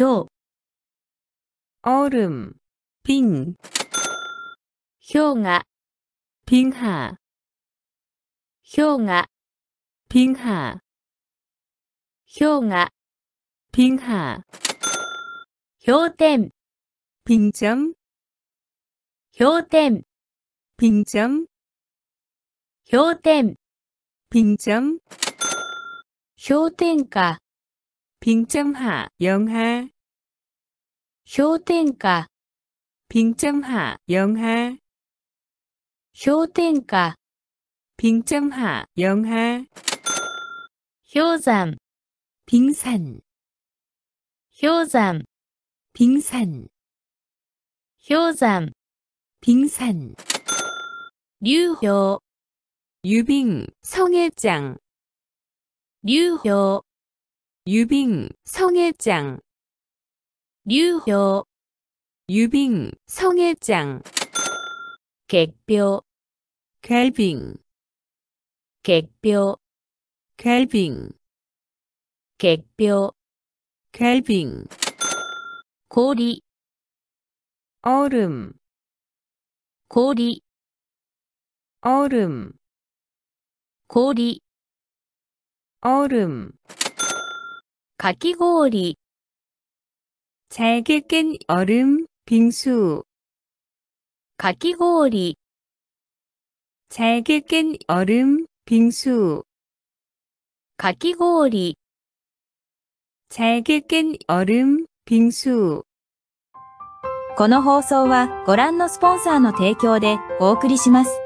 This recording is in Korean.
ひょ氷。オルム、ピン。氷河、ピンハ。う河、ピンハ。氷河、ピンハ。氷点、ピンチャン。氷点、ピンチャン。氷点、ピンひょうてんか。 빙점하 영하 氷点下 빙점하 영하 氷点下 빙점하 영하 氷山 빙산 氷山 빙산 氷山 빙산 류효 유빙 성해장 류효 유빙, 성애장 류효 유빙, 성애장 객표 갤빙 객표 갤빙 객표 갤빙 고리 얼음 고리 얼음 고리 얼음 かき氷잘게깬얼음빙수かき氷잘게깬얼음빙수かき氷잘게깬얼음빙수この放送はご覧のスポンサーの提供でお送りします。